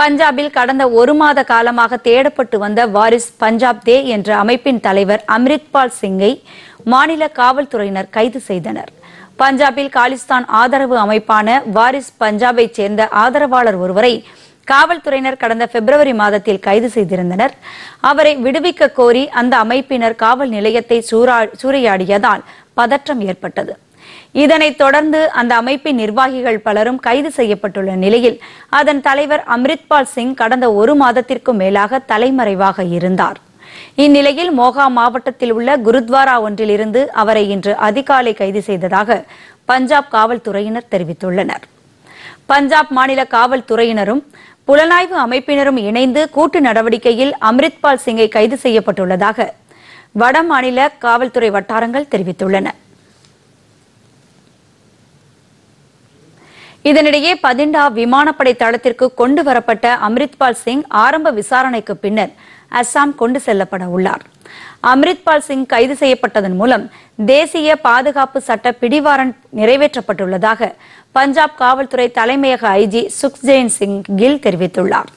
பஞ்சாபில் கடந்த ஒரு மாத காலமாக தேடப்பட்டு வந்த வாரிஸ் பஞ்சாப் தே என்ற அமைப்பின் தலைவர் அம்ரித்பால் சிங்கை மாநில காவல்துறையினர் கைது செய்தனர் பஞ்சாபில் காலிஸ்தான் ஆதரவு அமைப்பான வாரிஸ் பஞ்சாபை சேர்ந்த ஆதரவாளர் ஒருவரை காவல்துறையினர் கடந்த பிப்ரவரி மாதத்தில் கைது செய்திருந்தனர் அவரை விடுவிக்க கோரி அந்த அமைப்பினர் காவல் நிலையத்தை சூறையாடியதால் பதற்றம் ஏற்பட்டது இதனைத் தொடர்ந்து அந்த அமைப்பின் நிர்வாகிகள் பலரும் கைது செய்யப்பட்டுள்ள நிலையில் அதன் தலைவர் அம்ரித்பால் சிங் கடந்த ஒரு மாதத்திற்கும் மேலாக தலைமறைவாக இருந்தார் இந்நிலையில் மோகா மாவட்டத்தில் உள்ள குருத்வாரா ஒன்றிலிருந்து அவரை இன்று அதிகாலை கைது செய்ததாக பஞ்சாப் காவல்துறையினர் தெரிவித்துள்ளனர் பஞ்சாப் மாநில காவல்துறையினரும் புலனாய்வு அமைப்பினரும் இணைந்து கூட்டு நடவடிக்கையில் அம்ரித்பால் சிங்கை கைது செய்யப்பட்டுள்ளதாக வட மாநில காவல்துறை வட்டாரங்கள் தெரிவித்துள்ளன இதனிடையே பதிண்டா விமானப்படை தளத்திற்கு கொண்டு வரப்பட்ட அம்ரித்பால் சிங் ஆரம்ப விசாரணைக்கு பின்னர் அஸ்ஸாம் கொண்டு செல்லப்பட உள்ளார் அம்ரித்பால் சிங் கைது செய்யப்பட்டதன் மூலம் தேசிய பாதுகாப்பு சட்ட பிடிவாரன் நிறைவேற்றப்பட்டுள்ளதாக பஞ்சாப் காவல்துறை தலைமையக ஐஜி சுக்ஜெயின் சிங் கில் தெரிவித்துள்ளார்